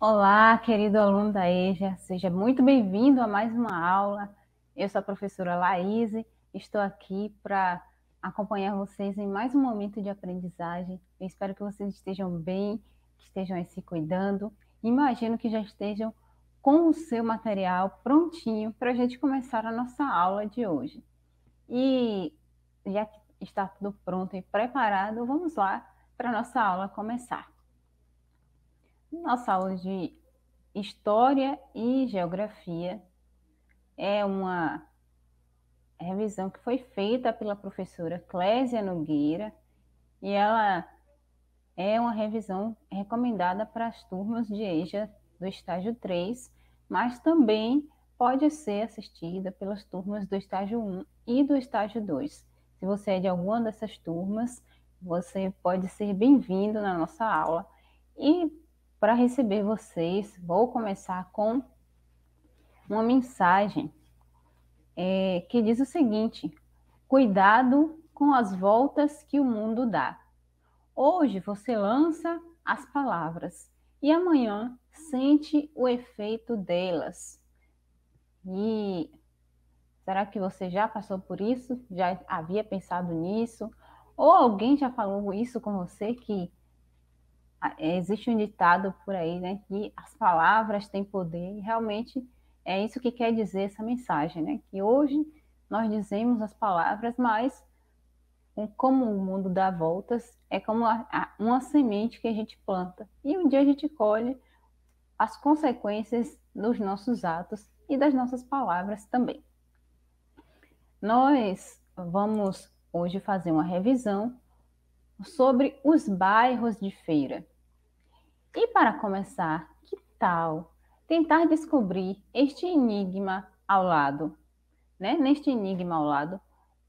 Olá, querido aluno da EJA, seja muito bem-vindo a mais uma aula. Eu sou a professora Laís, estou aqui para acompanhar vocês em mais um momento de aprendizagem. Eu espero que vocês estejam bem, que estejam se cuidando. Imagino que já estejam com o seu material prontinho para a gente começar a nossa aula de hoje. E já que está tudo pronto e preparado, vamos lá para a nossa aula começar. Nossa aula de História e Geografia é uma revisão que foi feita pela professora Clésia Nogueira e ela é uma revisão recomendada para as turmas de EJA do estágio 3, mas também pode ser assistida pelas turmas do estágio 1 e do estágio 2. Se você é de alguma dessas turmas, você pode ser bem-vindo na nossa aula e para receber vocês, vou começar com uma mensagem é, que diz o seguinte: cuidado com as voltas que o mundo dá. Hoje você lança as palavras e amanhã sente o efeito delas. E será que você já passou por isso? Já havia pensado nisso? Ou alguém já falou isso com você que ah, é, existe um ditado por aí, né, que as palavras têm poder, e realmente é isso que quer dizer essa mensagem, né, que hoje nós dizemos as palavras, mas como o mundo dá voltas, é como uma, uma semente que a gente planta, e um dia a gente colhe as consequências dos nossos atos e das nossas palavras também. Nós vamos hoje fazer uma revisão sobre os bairros de feira. E para começar, que tal tentar descobrir este enigma ao lado, né? Neste enigma ao lado,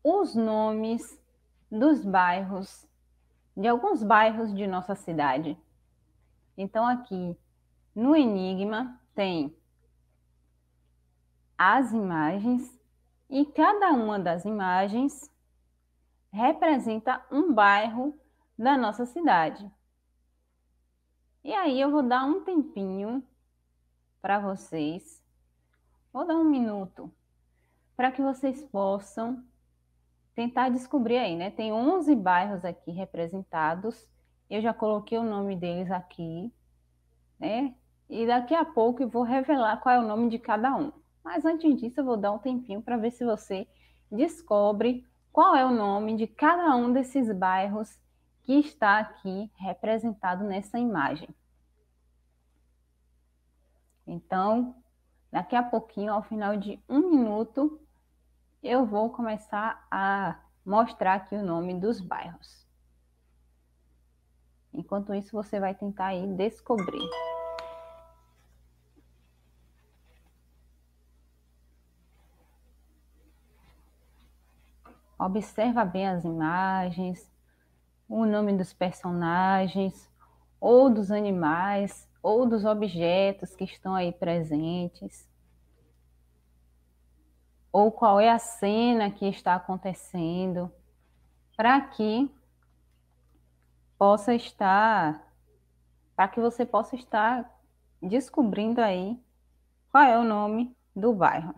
os nomes dos bairros, de alguns bairros de nossa cidade. Então aqui no enigma tem as imagens e cada uma das imagens representa um bairro da nossa cidade. E aí eu vou dar um tempinho para vocês, vou dar um minuto, para que vocês possam tentar descobrir aí, né? Tem 11 bairros aqui representados, eu já coloquei o nome deles aqui, né? E daqui a pouco eu vou revelar qual é o nome de cada um. Mas antes disso, eu vou dar um tempinho para ver se você descobre qual é o nome de cada um desses bairros que está aqui representado nessa imagem. Então, daqui a pouquinho, ao final de um minuto, eu vou começar a mostrar aqui o nome dos bairros. Enquanto isso, você vai tentar aí descobrir. Observa bem as imagens, o nome dos personagens, ou dos animais, ou dos objetos que estão aí presentes, ou qual é a cena que está acontecendo, para que possa estar, para que você possa estar descobrindo aí qual é o nome do bairro.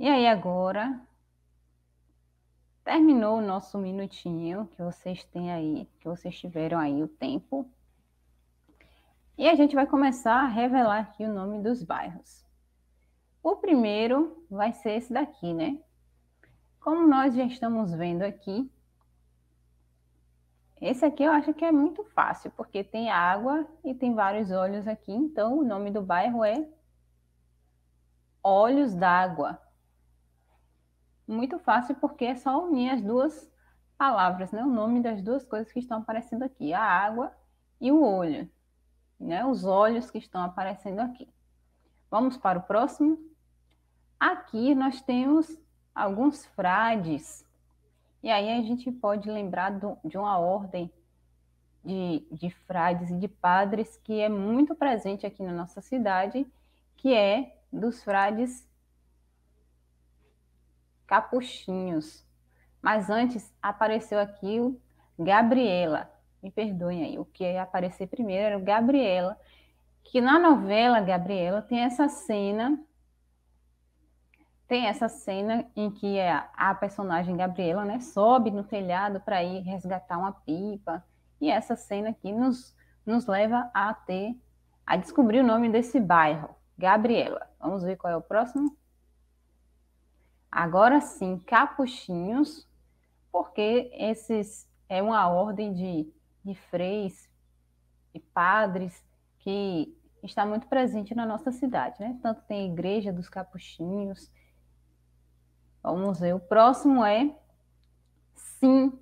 E aí agora, terminou o nosso minutinho que vocês têm aí, que vocês tiveram aí o tempo. E a gente vai começar a revelar aqui o nome dos bairros. O primeiro vai ser esse daqui, né? Como nós já estamos vendo aqui, esse aqui eu acho que é muito fácil, porque tem água e tem vários olhos aqui, então o nome do bairro é Olhos d'Água muito fácil porque é só unir as duas palavras, né? O nome das duas coisas que estão aparecendo aqui, a água e o olho, né? Os olhos que estão aparecendo aqui. Vamos para o próximo. Aqui nós temos alguns frades. E aí a gente pode lembrar do, de uma ordem de, de frades e de padres que é muito presente aqui na nossa cidade, que é dos frades Capuchinhos. Mas antes apareceu aqui o Gabriela. Me perdoem aí, o que ia é aparecer primeiro era o Gabriela. Que na novela Gabriela tem essa cena. Tem essa cena em que a, é a personagem Gabriela né, sobe no telhado para ir resgatar uma pipa. E essa cena aqui nos, nos leva a ter a descobrir o nome desse bairro, Gabriela. Vamos ver qual é o próximo. Agora sim, capuchinhos, porque esses é uma ordem de, de freis e padres que está muito presente na nossa cidade, né? Tanto tem a igreja dos capuchinhos. Vamos ver, o próximo é sim.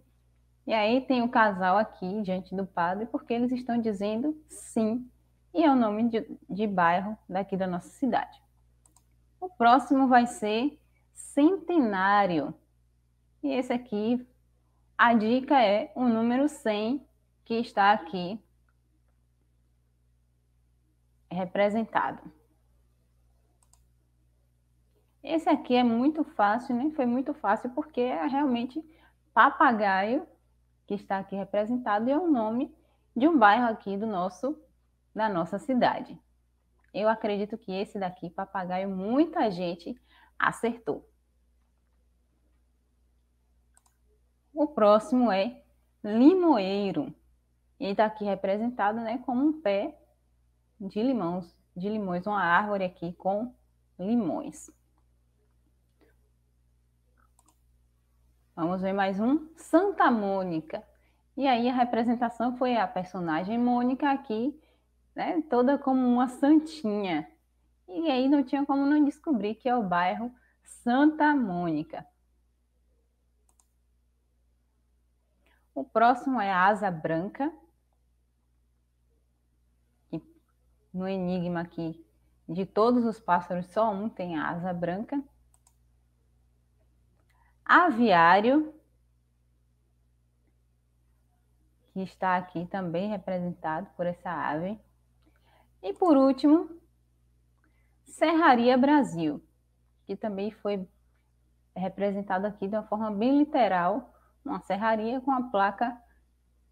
E aí tem o casal aqui diante do padre, porque eles estão dizendo sim. E é o nome de, de bairro daqui da nossa cidade. O próximo vai ser centenário. E esse aqui, a dica é o número 100 que está aqui representado. Esse aqui é muito fácil, nem né? foi muito fácil, porque é realmente papagaio, que está aqui representado, e é o nome de um bairro aqui do nosso, da nossa cidade. Eu acredito que esse daqui, papagaio, muita gente Acertou. O próximo é limoeiro. Ele está aqui representado né, como um pé de limões, de limões, uma árvore aqui com limões. Vamos ver mais um, Santa Mônica. E aí a representação foi a personagem Mônica aqui, né, toda como uma santinha, e aí não tinha como não descobrir que é o bairro Santa Mônica. O próximo é a Asa Branca. E no enigma aqui, de todos os pássaros, só um tem a asa branca. Aviário, que está aqui também representado por essa ave. E por último, Serraria Brasil, que também foi representado aqui de uma forma bem literal, uma serraria com a placa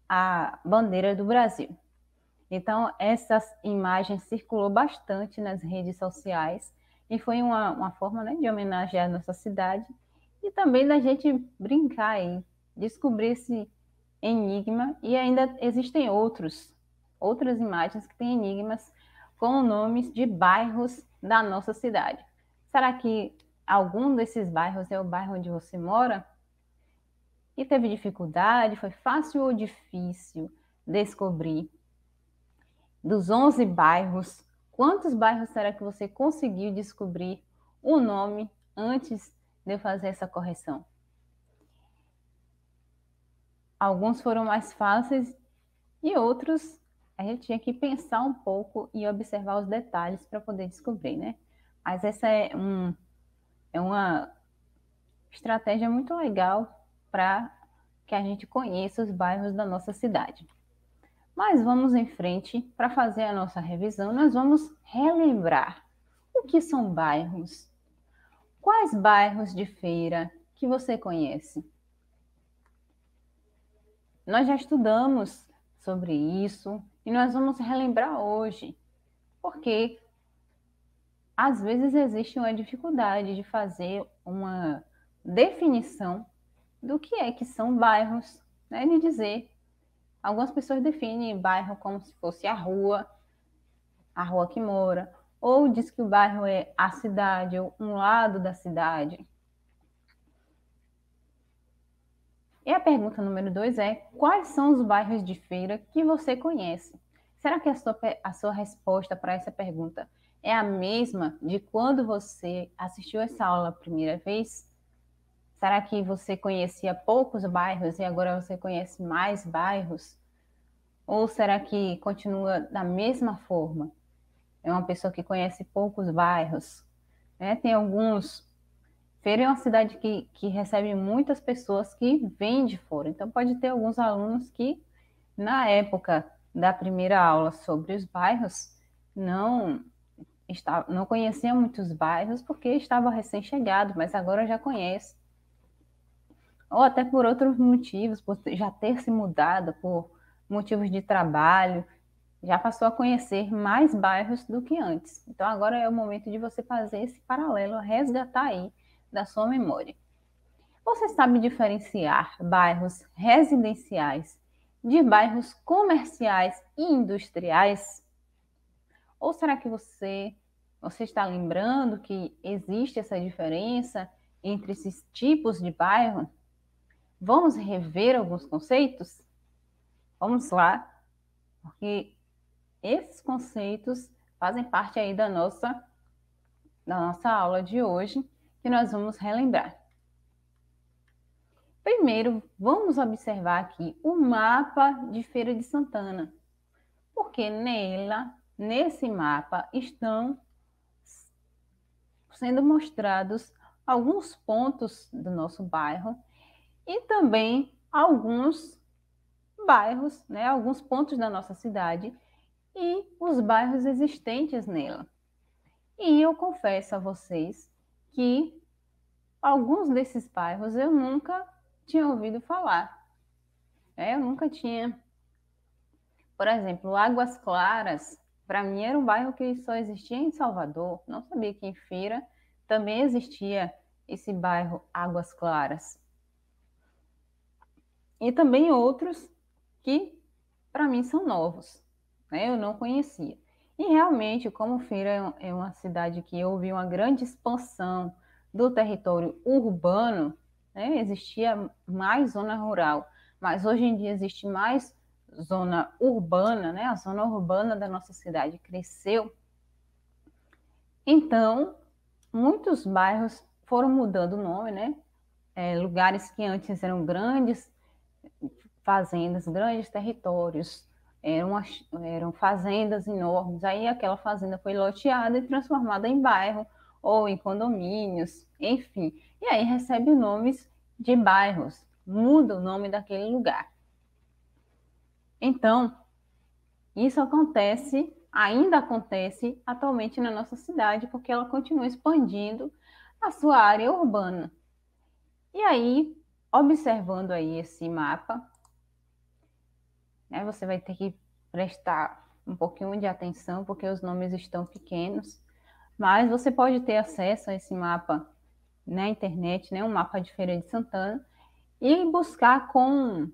a bandeira do Brasil. Então, essa imagem circulou bastante nas redes sociais e foi uma, uma forma né, de homenagear a nossa cidade e também da gente brincar e descobrir esse enigma. E ainda existem outros, outras imagens que têm enigmas com nomes de bairros da nossa cidade. Será que algum desses bairros é o bairro onde você mora? E teve dificuldade? Foi fácil ou difícil descobrir? Dos 11 bairros, quantos bairros será que você conseguiu descobrir o nome antes de eu fazer essa correção? Alguns foram mais fáceis e outros a gente tinha que pensar um pouco e observar os detalhes para poder descobrir, né? Mas essa é, um, é uma estratégia muito legal para que a gente conheça os bairros da nossa cidade. Mas vamos em frente, para fazer a nossa revisão, nós vamos relembrar o que são bairros. Quais bairros de feira que você conhece? Nós já estudamos sobre isso e nós vamos relembrar hoje, porque às vezes existe uma dificuldade de fazer uma definição do que é que são bairros, né? De dizer, algumas pessoas definem bairro como se fosse a rua, a rua que mora, ou diz que o bairro é a cidade ou um lado da cidade. E a pergunta número dois é: quais são os bairros de feira que você conhece? Será que a sua, a sua resposta para essa pergunta é a mesma de quando você assistiu essa aula a primeira vez? Será que você conhecia poucos bairros e agora você conhece mais bairros? Ou será que continua da mesma forma? É uma pessoa que conhece poucos bairros. Né? Tem alguns Feira é uma cidade que, que recebe muitas pessoas que vêm de fora. Então, pode ter alguns alunos que, na época da primeira aula sobre os bairros, não está, não conhecia muitos bairros porque estava recém-chegado, mas agora já conhece. Ou até por outros motivos, por já ter se mudado, por motivos de trabalho, já passou a conhecer mais bairros do que antes. Então, agora é o momento de você fazer esse paralelo, resgatar aí da sua memória. Você sabe diferenciar bairros residenciais de bairros comerciais e industriais? Ou será que você, você está lembrando que existe essa diferença entre esses tipos de bairro? Vamos rever alguns conceitos? Vamos lá, porque esses conceitos fazem parte aí da nossa da nossa aula de hoje que nós vamos relembrar. Primeiro, vamos observar aqui o mapa de Feira de Santana, porque nela, nesse mapa, estão sendo mostrados alguns pontos do nosso bairro e também alguns bairros, né, alguns pontos da nossa cidade e os bairros existentes nela. E eu confesso a vocês que alguns desses bairros eu nunca tinha ouvido falar. É, eu nunca tinha. Por exemplo, Águas Claras, para mim era um bairro que só existia em Salvador, não sabia que em Feira também existia esse bairro Águas Claras. E também outros que para mim são novos, né? eu não conhecia. E realmente, como Feira é, é uma cidade que houve uma grande expansão do território urbano, né, existia mais zona rural, mas hoje em dia existe mais zona urbana, né, a zona urbana da nossa cidade cresceu. Então, muitos bairros foram mudando o nome, né? É, lugares que antes eram grandes fazendas, grandes territórios, eram, eram fazendas enormes. Aí aquela fazenda foi loteada e transformada em bairro ou em condomínios, enfim. E aí recebe nomes de bairros, muda o nome daquele lugar. Então, isso acontece, ainda acontece atualmente na nossa cidade, porque ela continua expandindo a sua área urbana. E aí, observando aí esse mapa, né? Você vai ter que prestar um pouquinho de atenção, porque os nomes estão pequenos, mas você pode ter acesso a esse mapa na internet, né? um mapa de Feira de Santana, e buscar com,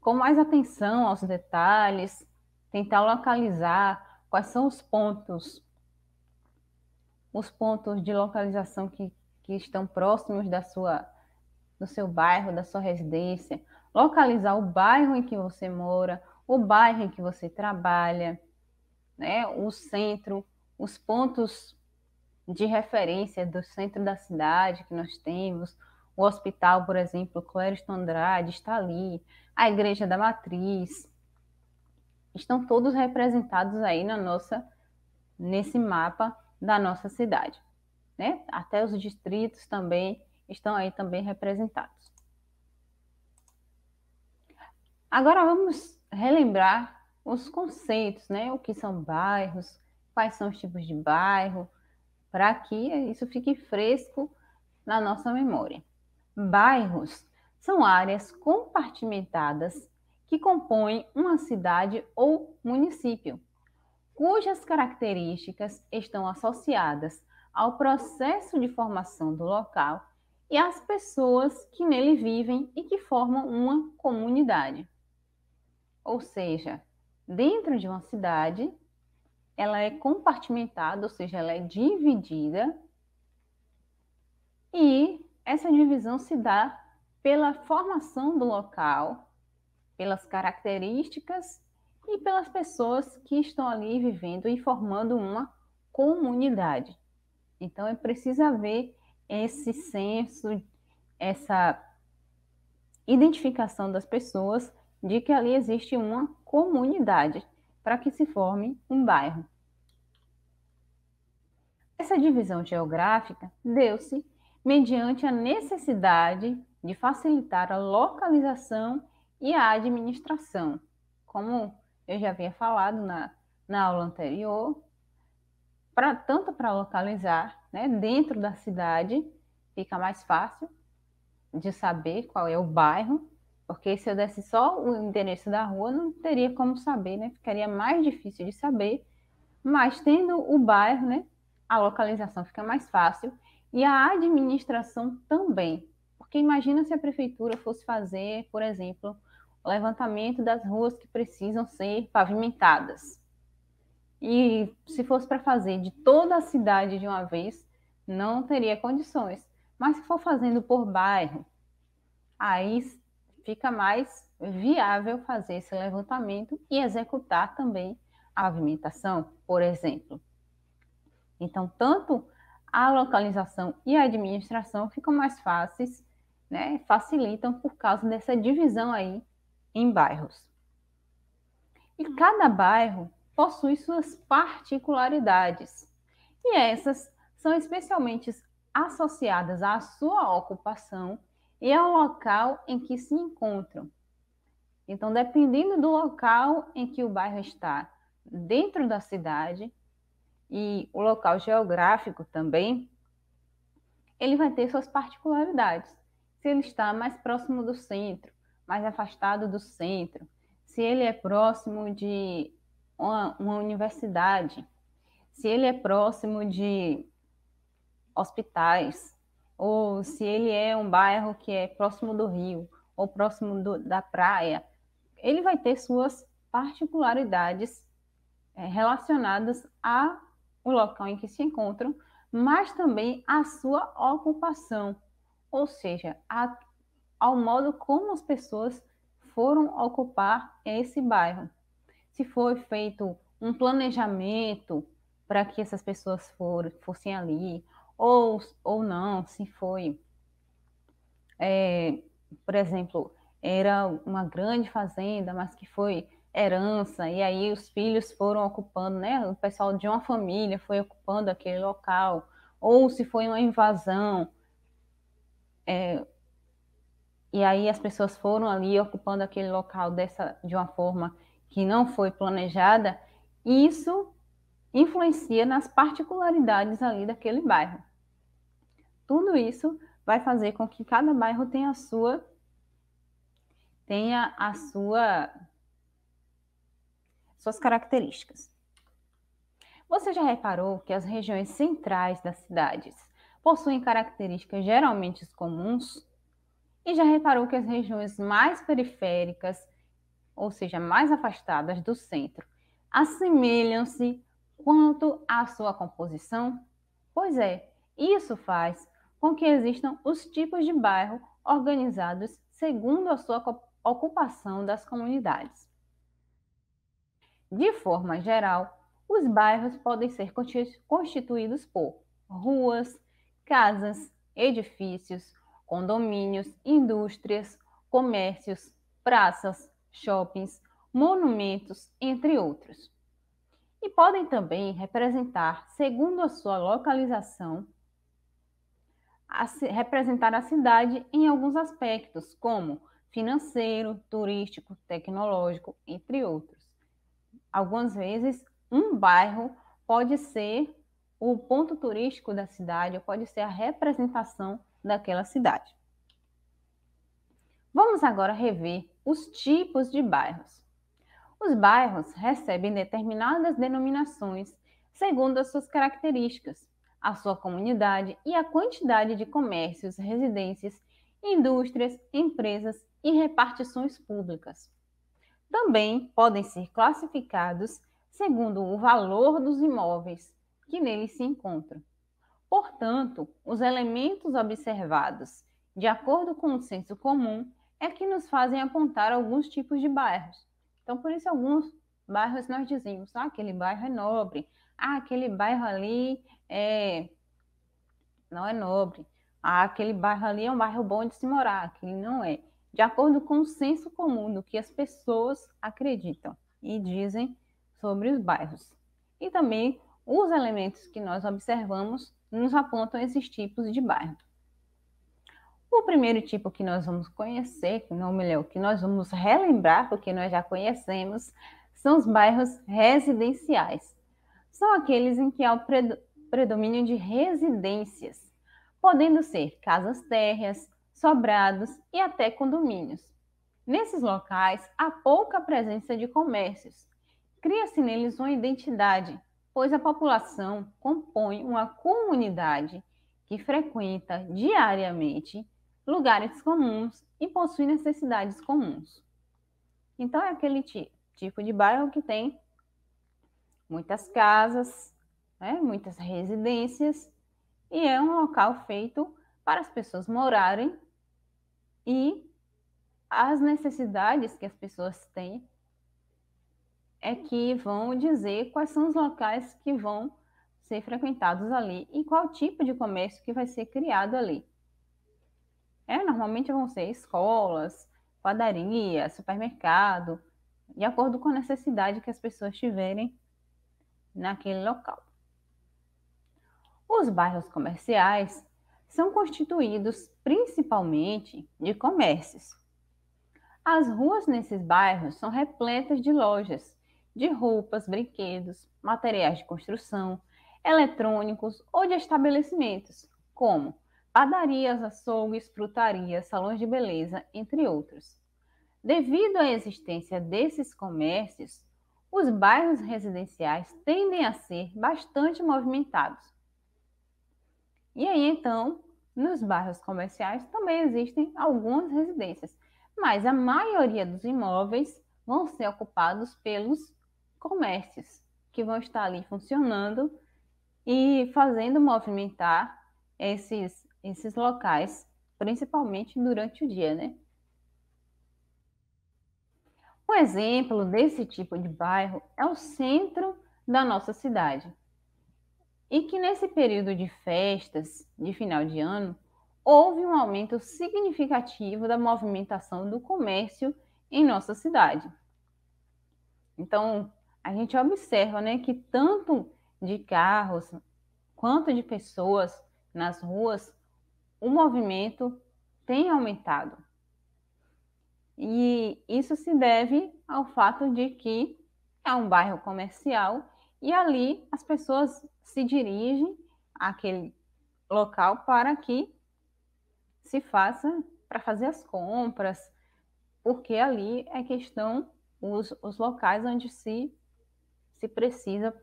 com mais atenção aos detalhes, tentar localizar quais são os pontos, os pontos de localização que, que estão próximos da sua, do seu bairro, da sua residência, localizar o bairro em que você mora, o bairro em que você trabalha, né, o centro, os pontos de referência do centro da cidade que nós temos, o hospital, por exemplo, Clériston Andrade está ali, a Igreja da Matriz, estão todos representados aí na nossa nesse mapa da nossa cidade, né? Até os distritos também estão aí também representados. Agora vamos relembrar os conceitos, né? O que são bairros, quais são os tipos de bairro, para que isso fique fresco na nossa memória. Bairros são áreas compartimentadas que compõem uma cidade ou município, cujas características estão associadas ao processo de formação do local e às pessoas que nele vivem e que formam uma comunidade. Ou seja, dentro de uma cidade, ela é compartimentada, ou seja, ela é dividida, e essa divisão se dá pela formação do local, pelas características e pelas pessoas que estão ali vivendo e formando uma comunidade. Então é preciso haver esse senso, essa identificação das pessoas de que ali existe uma comunidade para que se forme um bairro. Essa divisão geográfica deu-se mediante a necessidade de facilitar a localização e a administração. Como eu já havia falado na, na aula anterior, pra, tanto para localizar né, dentro da cidade, fica mais fácil de saber qual é o bairro, porque se eu desse só o endereço da rua, não teria como saber, né? Ficaria mais difícil de saber. Mas tendo o bairro, né? A localização fica mais fácil e a administração também. Porque imagina se a prefeitura fosse fazer, por exemplo, o levantamento das ruas que precisam ser pavimentadas. E se fosse para fazer de toda a cidade de uma vez, não teria condições. Mas se for fazendo por bairro, aí fica mais viável fazer esse levantamento e executar também a avimentação, por exemplo. Então, tanto a localização e a administração ficam mais fáceis, né? Facilitam por causa dessa divisão aí em bairros. E hum. cada bairro possui suas particularidades. E essas são especialmente associadas à sua ocupação e ao é local em que se encontram. Então, dependendo do local em que o bairro está dentro da cidade e o local geográfico também, ele vai ter suas particularidades. Se ele está mais próximo do centro, mais afastado do centro, se ele é próximo de uma, uma universidade, se ele é próximo de hospitais, ou se ele é um bairro que é próximo do rio ou próximo do, da praia, ele vai ter suas particularidades é, relacionadas ao local em que se encontram, mas também à sua ocupação, ou seja, a, ao modo como as pessoas foram ocupar esse bairro. Se foi feito um planejamento para que essas pessoas for, fossem ali, ou, ou não, se foi, é, por exemplo, era uma grande fazenda, mas que foi herança, e aí os filhos foram ocupando, né? O pessoal de uma família foi ocupando aquele local, ou se foi uma invasão, é, e aí as pessoas foram ali ocupando aquele local dessa, de uma forma que não foi planejada, isso influencia nas particularidades ali daquele bairro. Tudo isso vai fazer com que cada bairro tenha a sua tenha a sua suas características. Você já reparou que as regiões centrais das cidades possuem características geralmente comuns? E já reparou que as regiões mais periféricas, ou seja, mais afastadas do centro, assemelham-se quanto à sua composição? Pois é, isso faz com que existam os tipos de bairro organizados segundo a sua ocupação das comunidades. De forma geral, os bairros podem ser constituídos por ruas, casas, edifícios, condomínios, indústrias, comércios, praças, shoppings, monumentos, entre outros. E podem também representar, segundo a sua localização, a representar a cidade em alguns aspectos, como financeiro, turístico, tecnológico, entre outros. Algumas vezes, um bairro pode ser o ponto turístico da cidade, ou pode ser a representação daquela cidade. Vamos agora rever os tipos de bairros. Os bairros recebem determinadas denominações segundo as suas características, a sua comunidade e a quantidade de comércios, residências, indústrias, empresas e repartições públicas. Também podem ser classificados segundo o valor dos imóveis que neles se encontram. Portanto, os elementos observados, de acordo com o senso comum, é que nos fazem apontar alguns tipos de bairros. Então, por isso, alguns bairros nós dizemos, ah, aquele bairro é nobre, ah, aquele bairro ali é... não é nobre. Ah, aquele bairro ali é um bairro bom de se morar, aquele não é. De acordo com o senso comum do que as pessoas acreditam e dizem sobre os bairros. E também os elementos que nós observamos nos apontam esses tipos de bairro. O primeiro tipo que nós vamos conhecer, não melhor, que nós vamos relembrar, porque nós já conhecemos, são os bairros residenciais são aqueles em que há o predomínio de residências, podendo ser casas térreas, sobrados e até condomínios. Nesses locais, há pouca presença de comércios. Cria-se neles uma identidade, pois a população compõe uma comunidade que frequenta diariamente lugares comuns e possui necessidades comuns. Então, é aquele tipo de bairro que tem muitas casas, né, muitas residências, e é um local feito para as pessoas morarem e as necessidades que as pessoas têm é que vão dizer quais são os locais que vão ser frequentados ali e qual tipo de comércio que vai ser criado ali. É, normalmente vão ser escolas, padaria, supermercado, de acordo com a necessidade que as pessoas tiverem naquele local. Os bairros comerciais são constituídos principalmente de comércios. As ruas nesses bairros são repletas de lojas, de roupas, brinquedos, materiais de construção, eletrônicos ou de estabelecimentos, como padarias, açougues, frutarias, salões de beleza, entre outros. Devido à existência desses comércios, os bairros residenciais tendem a ser bastante movimentados. E aí, então, nos bairros comerciais também existem algumas residências, mas a maioria dos imóveis vão ser ocupados pelos comércios, que vão estar ali funcionando e fazendo movimentar esses, esses locais, principalmente durante o dia, né? Um exemplo desse tipo de bairro é o centro da nossa cidade. E que nesse período de festas de final de ano, houve um aumento significativo da movimentação do comércio em nossa cidade. Então, a gente observa né, que tanto de carros quanto de pessoas nas ruas, o movimento tem aumentado. E isso se deve ao fato de que é um bairro comercial e ali as pessoas se dirigem àquele local para que se faça para fazer as compras, porque ali é que estão os, os locais onde se, se precisa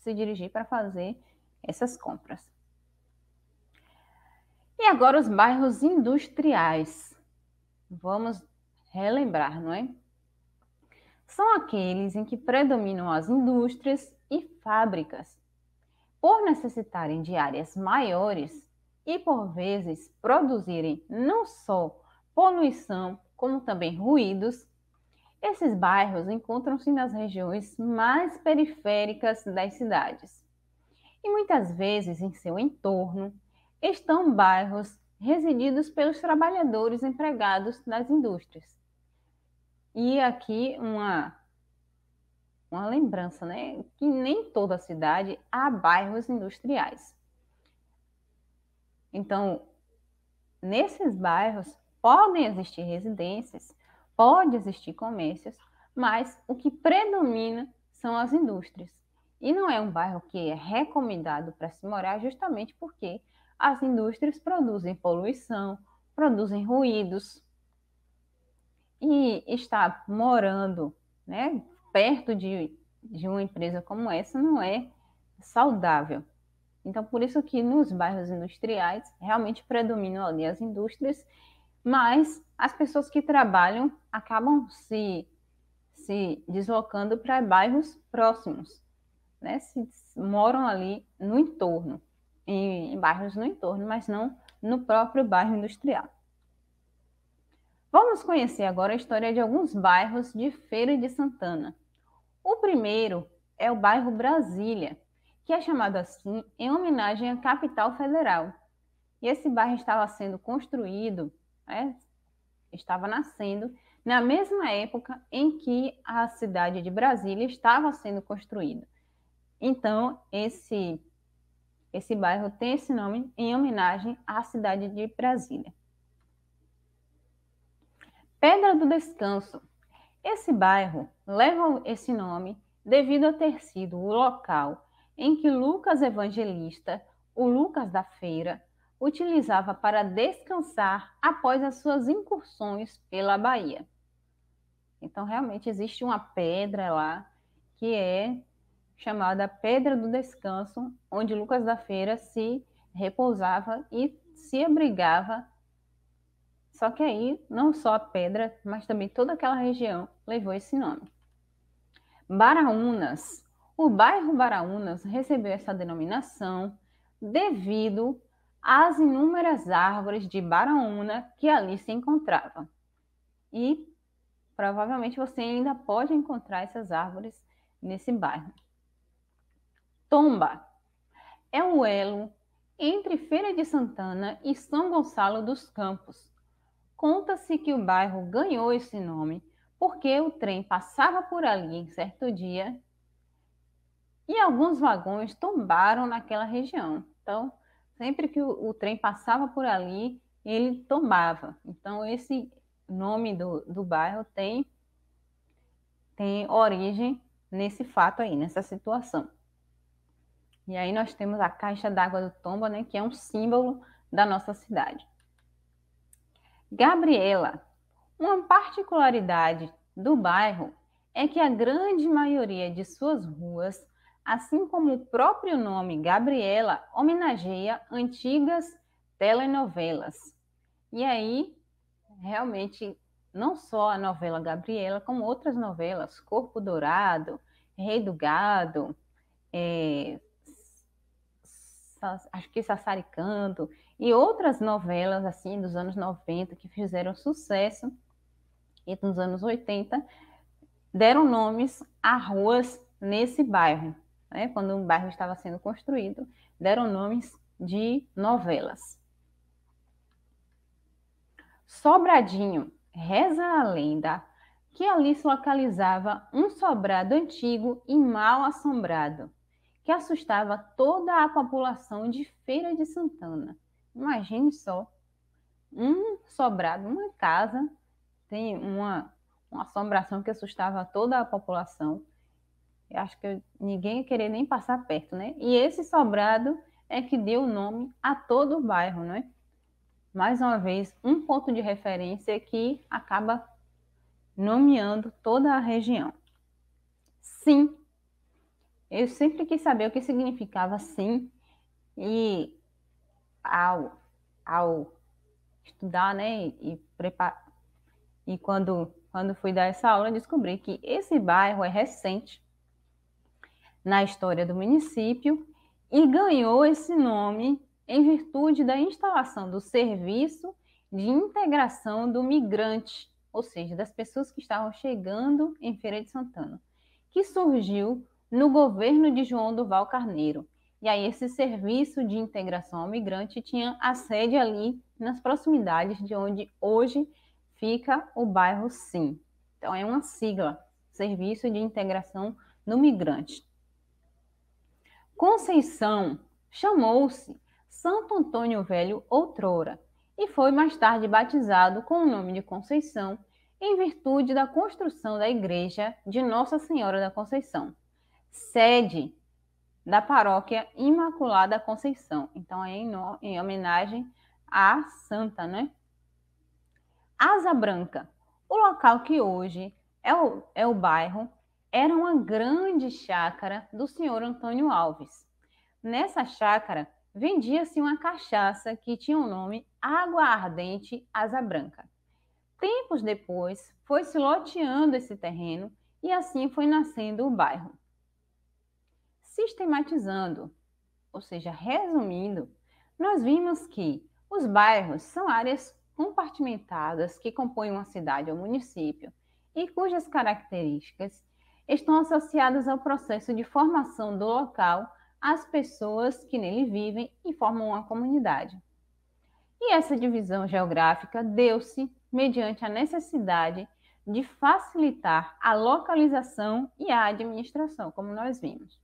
se dirigir para fazer essas compras. E agora os bairros industriais. Vamos relembrar, não é? São aqueles em que predominam as indústrias e fábricas. Por necessitarem de áreas maiores e, por vezes, produzirem não só poluição, como também ruídos, esses bairros encontram-se nas regiões mais periféricas das cidades. E muitas vezes em seu entorno estão bairros resididos pelos trabalhadores empregados nas indústrias. E aqui uma uma lembrança, né? Que nem toda cidade há bairros industriais. Então, nesses bairros podem existir residências, pode existir comércios, mas o que predomina são as indústrias. E não é um bairro que é recomendado para se morar justamente porque as indústrias produzem poluição, produzem ruídos, e estar morando né, perto de, de uma empresa como essa não é saudável. Então, por isso que nos bairros industriais realmente predominam ali as indústrias, mas as pessoas que trabalham acabam se, se deslocando para bairros próximos, né? Se, moram ali no entorno, em, em bairros no entorno, mas não no próprio bairro industrial. Vamos conhecer agora a história de alguns bairros de Feira de Santana. O primeiro é o bairro Brasília, que é chamado assim em homenagem à capital federal. E esse bairro estava sendo construído, né, estava nascendo, na mesma época em que a cidade de Brasília estava sendo construída. Então, esse, esse bairro tem esse nome em homenagem à cidade de Brasília. Pedra do Descanso. Esse bairro leva esse nome devido a ter sido o local em que Lucas Evangelista, o Lucas da Feira, utilizava para descansar após as suas incursões pela Bahia. Então, realmente existe uma pedra lá que é chamada Pedra do Descanso, onde Lucas da Feira se repousava e se abrigava só que aí, não só a pedra, mas também toda aquela região levou esse nome. Baraunas. O bairro Baraunas recebeu essa denominação devido às inúmeras árvores de baraúna que ali se encontravam. E provavelmente você ainda pode encontrar essas árvores nesse bairro. Tomba é o elo entre Feira de Santana e São Gonçalo dos Campos, Conta-se que o bairro ganhou esse nome porque o trem passava por ali em certo dia e alguns vagões tombaram naquela região. Então, sempre que o, o trem passava por ali, ele tombava. Então, esse nome do, do bairro tem, tem origem nesse fato aí, nessa situação. E aí nós temos a caixa d'água do Tomba, né, que é um símbolo da nossa cidade. Gabriela, uma particularidade do bairro é que a grande maioria de suas ruas, assim como o próprio nome Gabriela, homenageia antigas telenovelas. E aí, realmente, não só a novela Gabriela, como outras novelas, Corpo Dourado, Rei do Gado, é, acho que Sassari e outras novelas assim dos anos 90 que fizeram sucesso e nos anos 80 deram nomes a ruas nesse bairro, né? Quando um bairro estava sendo construído, deram nomes de novelas. Sobradinho, reza a lenda que ali se localizava um sobrado antigo e mal assombrado, que assustava toda a população de Feira de Santana. Imagine só, um sobrado, uma casa, tem uma, uma assombração que assustava toda a população. Eu acho que ninguém ia querer nem passar perto, né? E esse sobrado é que deu o nome a todo o bairro, né? Mais uma vez, um ponto de referência que acaba nomeando toda a região. Sim, eu sempre quis saber o que significava sim, e ao, ao estudar, né, e, preparar. E quando, quando fui dar essa aula, descobri que esse bairro é recente na história do município e ganhou esse nome em virtude da instalação do serviço de integração do migrante, ou seja, das pessoas que estavam chegando em Feira de Santana, que surgiu no governo de João Duval Carneiro. E aí esse serviço de integração ao migrante tinha a sede ali nas proximidades de onde hoje fica o bairro Sim. Então é uma sigla, Serviço de Integração no Migrante. Conceição chamou-se Santo Antônio Velho outrora e foi mais tarde batizado com o nome de Conceição em virtude da construção da igreja de Nossa Senhora da Conceição sede da paróquia Imaculada Conceição. Então, é em, em homenagem à santa, né? Asa Branca. O local que hoje é o, é o bairro era uma grande chácara do senhor Antônio Alves. Nessa chácara vendia-se uma cachaça que tinha o nome Água Ardente Asa Branca. Tempos depois, foi se loteando esse terreno e assim foi nascendo o bairro. Sistematizando, ou seja, resumindo, nós vimos que os bairros são áreas compartimentadas que compõem uma cidade ou município e cujas características estão associadas ao processo de formação do local às pessoas que nele vivem e formam uma comunidade. E essa divisão geográfica deu-se mediante a necessidade de facilitar a localização e a administração, como nós vimos.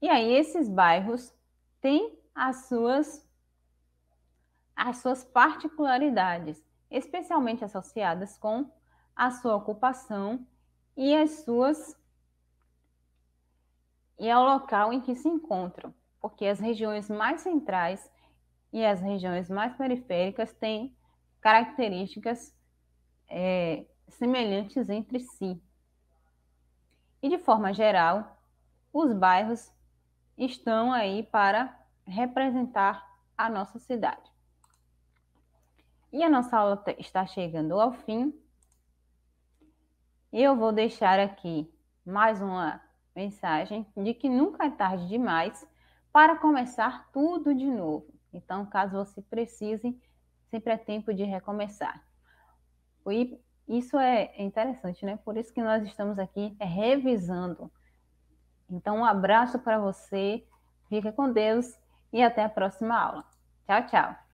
E aí esses bairros têm as suas as suas particularidades, especialmente associadas com a sua ocupação e as suas e ao local em que se encontram, porque as regiões mais centrais e as regiões mais periféricas têm características é, semelhantes entre si. E de forma geral, os bairros estão aí para representar a nossa cidade. E a nossa aula está chegando ao fim. Eu vou deixar aqui mais uma mensagem de que nunca é tarde demais para começar tudo de novo. Então, caso você precise, sempre é tempo de recomeçar. E isso é interessante, né? Por isso que nós estamos aqui revisando então, um abraço para você, fica com Deus e até a próxima aula. Tchau, tchau!